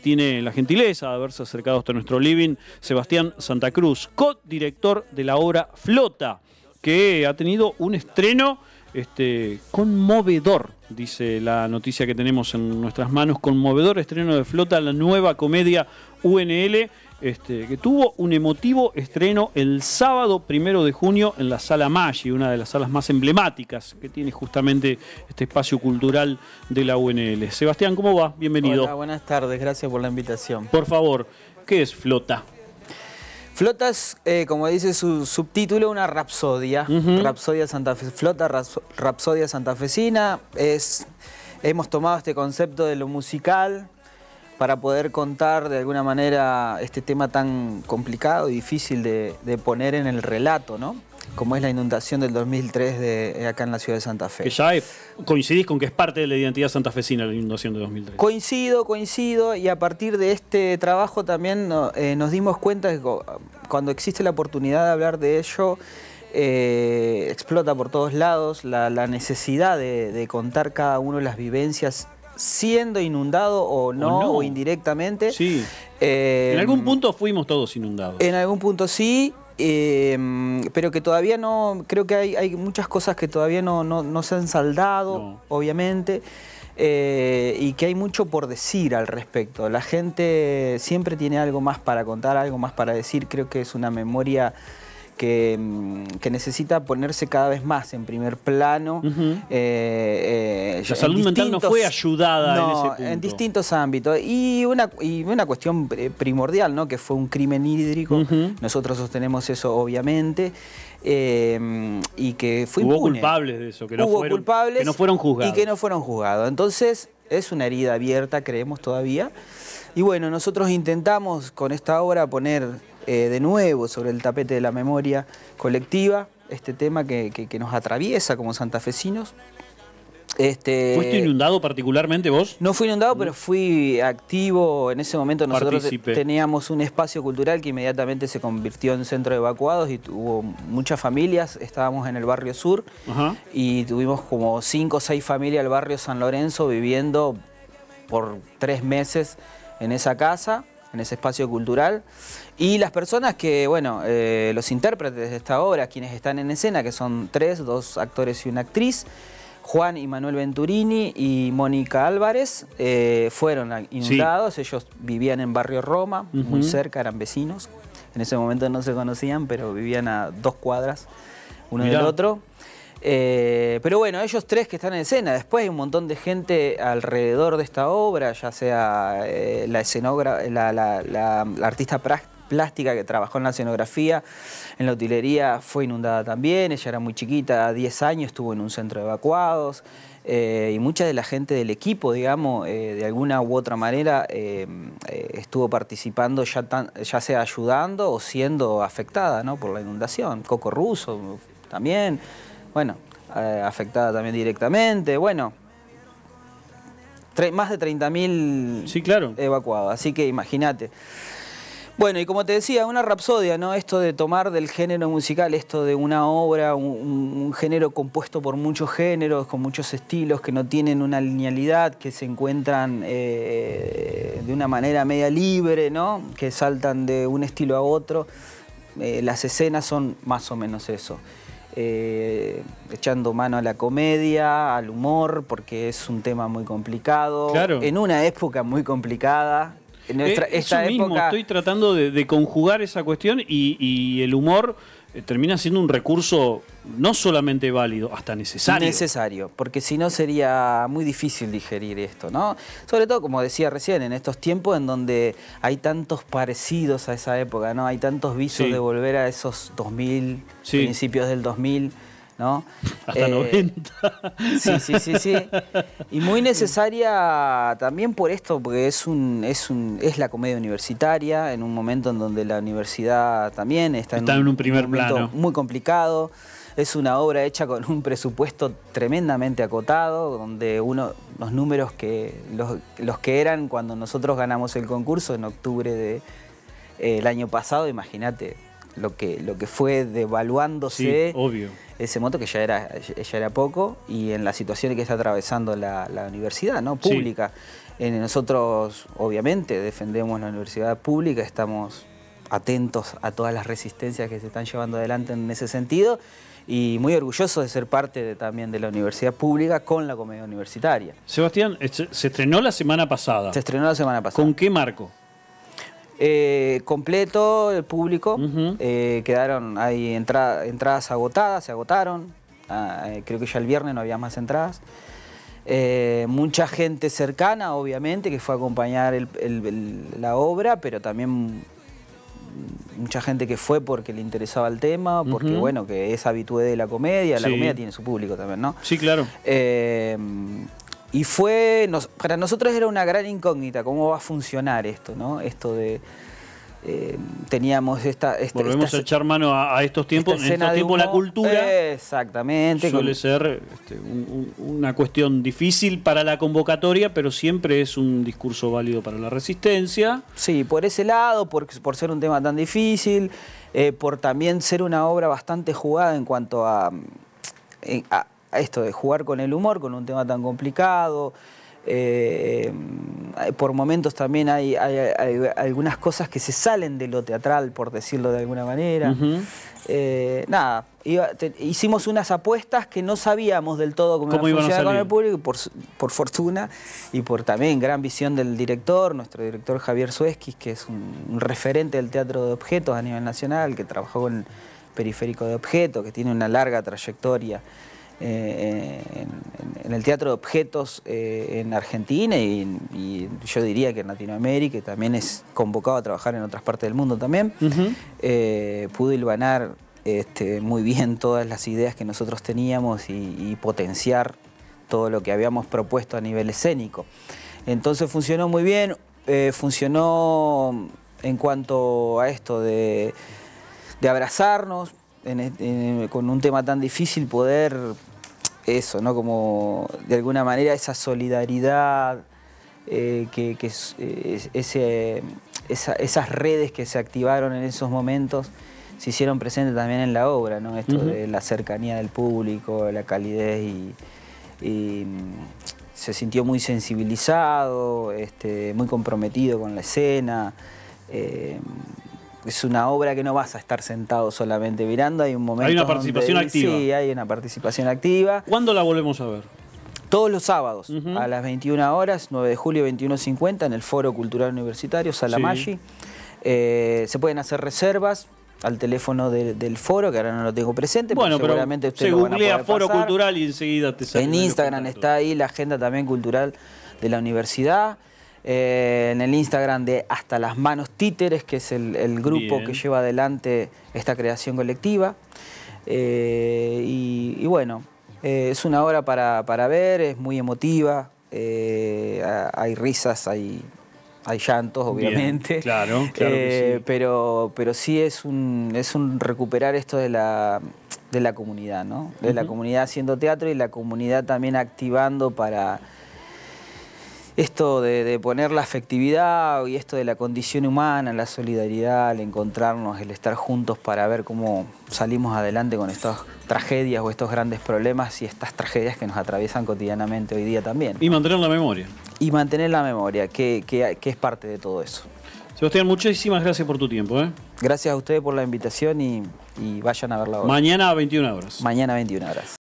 Tiene la gentileza de haberse acercado hasta nuestro living Sebastián Santa Cruz, co-director de la obra Flota, que ha tenido un estreno este, conmovedor, dice la noticia que tenemos en nuestras manos, conmovedor estreno de Flota, la nueva comedia UNL este, que tuvo un emotivo estreno el sábado primero de junio en la Sala Maggi, una de las salas más emblemáticas que tiene justamente este espacio cultural de la UNL. Sebastián, ¿cómo va? Bienvenido. Hola, buenas tardes, gracias por la invitación. Por favor, ¿qué es Flota? Flota es, eh, como dice su subtítulo, una rapsodia. Rapsodia Santa Flota, rapsodia santafesina. hemos tomado este concepto de lo musical, para poder contar de alguna manera este tema tan complicado y difícil de, poner en el relato, ¿no? Como es la inundación del 2003 de, eh, acá en la ciudad de Santa Fe. coincidís con que es parte de la identidad santafesina la inundación de 2003. Coincido, coincido, y a partir de este trabajo también eh, nos dimos cuenta que cuando existe la oportunidad de hablar de ello, eh, explota por todos lados la, necesidad de, de, contar cada uno las vivencias siendo inundado o no, o, indirectamente. Sí. Eh, en algún punto fuimos todos inundados. En algún punto sí. Eh, pero que todavía no, creo que hay, muchas cosas que todavía no, no, se han saldado, obviamente, eh, y que hay mucho por decir al respecto. La gente siempre tiene algo más para contar, algo más para decir, creo que es una memoria Mm, que, necesita ponerse cada vez más en primer plano. Eh, eh, la salud mental no fue ayudada en ese punto. En distintos ámbitos. Y una, y una cuestión primordial, ¿no? Que fue un crimen hídrico. Nosotros sostenemos eso, obviamente. Eh, y que fue Hubo culpables de eso, que no, fueron, culpables que no fueron juzgados. Y que no fueron juzgados. Entonces, es una herida abierta, creemos todavía. Y bueno, nosotros intentamos con esta obra poner eh, de nuevo sobre el tapete de la memoria colectiva este tema que, nos atraviesa como santafesinos. Este, ¿Fuiste inundado particularmente vos? No fui inundado, mm. pero fui activo. En ese momento nosotros teníamos un espacio cultural que inmediatamente se convirtió en centro de evacuados y tuvo muchas familias. Estábamos en el barrio sur y tuvimos como cinco o seis familias al barrio San Lorenzo viviendo por tres meses en esa casa, en ese espacio cultural. Y las personas que, bueno, eh, los intérpretes de esta obra, quienes están en escena, que son tres, dos actores y una actriz, Juan y Manuel Venturini y Mónica Álvarez eh, fueron inundados, ellos vivían en Barrio Roma, muy cerca, eran vecinos. En ese momento no se conocían, pero vivían a dos cuadras uno del otro. Eh, pero bueno, ellos tres que están en escena, después hay un montón de gente alrededor de esta obra, ya sea eh, la escenógrafa, la, artista plástica que trabajó en la escenografía, en la utilería fue inundada también, ella era muy chiquita, 10 años estuvo en un centro de evacuados, eh, y mucha de la gente del equipo, digamos, de alguna u otra manera estuvo participando ya, sea ayudando o siendo afectada por la inundación. Coco Russo también bueno, eh, afectada también directamente, bueno, más de 30.000 sí, claro. evacuados, así que imagínate. Bueno, y como te decía, una rapsodia, ¿no? Esto de tomar del género musical, esto de una obra, un, género compuesto por muchos géneros, con muchos estilos, que no tienen una linealidad, que se encuentran eh, de una manera media libre, ¿no? Que saltan de un estilo a otro. Eh, las escenas son más o menos eso eh, echando mano a la comedia, al humor, porque es un tema muy complicado. Claro. En una época muy complicada. En eh, esta época... mismo, estoy tratando de, conjugar esa cuestión y el humor eh, termina siendo un recurso no solamente válido, hasta necesario. Necesario, porque si no sería muy difícil digerir esto, ¿no? Sobre todo, como decía recién, en estos tiempos en donde hay tantos parecidos a esa época, ¿no? Hay tantos visos de volver a esos 2000, principios del 2000. ¿no? Hasta 90. Eh, sí, sí, sí, sí. Y muy necesaria también por esto, porque es, un, es, la comedia universitaria, en un momento en donde la universidad también está, en, un, primer plano. Muy complicado. Es una obra hecha con un presupuesto tremendamente acotado, donde uno, los números que, los, que eran cuando nosotros ganamos el concurso en octubre del de, eh, el año pasado, imagínate, lo que, lo que fue devaluándose ese moto, que ya era, ya era poco, y en la situación que está atravesando la, universidad ¿no? pública. Eh, nosotros, obviamente, defendemos la universidad pública, estamos atentos a todas las resistencias que se están llevando adelante en ese sentido y muy orgullosos de ser parte también de la universidad pública con la comedia universitaria. Sebastián, se estrenó la semana pasada. Se estrenó la semana pasada. ¿Con qué marco? Eh, completo, el público. Eh, quedaron ahí entradas agotadas, se agotaron. Ah, eh, creo que ya el viernes no había más entradas. mucha gente cercana, obviamente, que fue a acompañar la obra, pero también mucha gente que fue porque le interesaba el tema, porque bueno, que es habitué de la comedia, la comedia tiene su público también, ¿no? Sí, claro. Eh, y fue, para nosotros era una gran incógnita cómo va a funcionar esto, ¿no? Esto de... Eh, teníamos esta, Volvemos a echar mano a, estos tiempos. En estos tiempos la cultura exactamente, suele ser este, una cuestión difícil para la convocatoria, pero siempre es un discurso válido para la resistencia. Sí, por ese lado, por, por ser un tema tan difícil, eh, por también ser una obra bastante jugada en cuanto a eh, esto de jugar con el humor, con un tema tan complicado. Eh, eh, por momentos también hay, algunas cosas que se salen de lo teatral, por decirlo de alguna manera. Eh, nada, hicimos unas apuestas que no sabíamos del todo cómo, iban a funcionar con el público, por, fortuna y por también gran visión del director, nuestro director Javier Suezquis que es un, referente del teatro de objetos a nivel nacional, que trabajó con Periférico de Objetos, que tiene una larga trayectoria. Eh, en, el teatro de objetos eh, en Argentina y, yo diría que en Latinoamérica, también es convocado a trabajar en otras partes del mundo también, eh, pudo hilvanar este, muy bien todas las ideas que nosotros teníamos y, potenciar todo lo que habíamos propuesto a nivel escénico. Entonces funcionó muy bien, funcionó en cuanto a esto de, abrazarnos, con un tema tan difícil poder eso, ¿no? Como de alguna manera esa solidaridad, eh, que, ese, esas redes que se activaron en esos momentos se hicieron presentes también en la obra, ¿no? Esto de la cercanía del público, la calidez y, mm, se sintió muy sensibilizado, este, muy comprometido con la escena. Eh, es una obra que no vas a estar sentado solamente mirando, hay un momento. Hay una participación activa. Sí, hay una participación activa. ¿Cuándo la volvemos a ver? Todos los sábados, a las 21 horas, 9 de julio 21.50, en el Foro Cultural Universitario, Salamaggi. Eh, se pueden hacer reservas al teléfono del foro, que ahora no lo tengo presente, bueno, pero seguramente ustedes se lo van a poder Foro Cultural y enseguida te sale. En Instagram está ahí la agenda también cultural de la universidad. Eh, en el Instagram de Hasta las Manos Títeres, que es el, grupo que lleva adelante esta creación colectiva. Eh, y, bueno, eh, es una obra para, ver, es muy emotiva, hay risas, hay, hay llantos, obviamente. claro, claro. pero, pero sí es un, es un recuperar esto de la, de la comunidad, ¿no? De la comunidad haciendo teatro y la comunidad también activando para esto de, poner la afectividad y esto de la condición humana, la solidaridad, el encontrarnos, el estar juntos para ver cómo salimos adelante con estas tragedias o estos grandes problemas y estas tragedias que nos atraviesan cotidianamente hoy día también. Y mantener la memoria. Y mantener la memoria, que, es parte de todo eso. Sebastián, muchísimas gracias por tu tiempo. ¿eh? Gracias a ustedes por la invitación y, vayan a verla la Mañana a 21 horas. Mañana a 21 horas.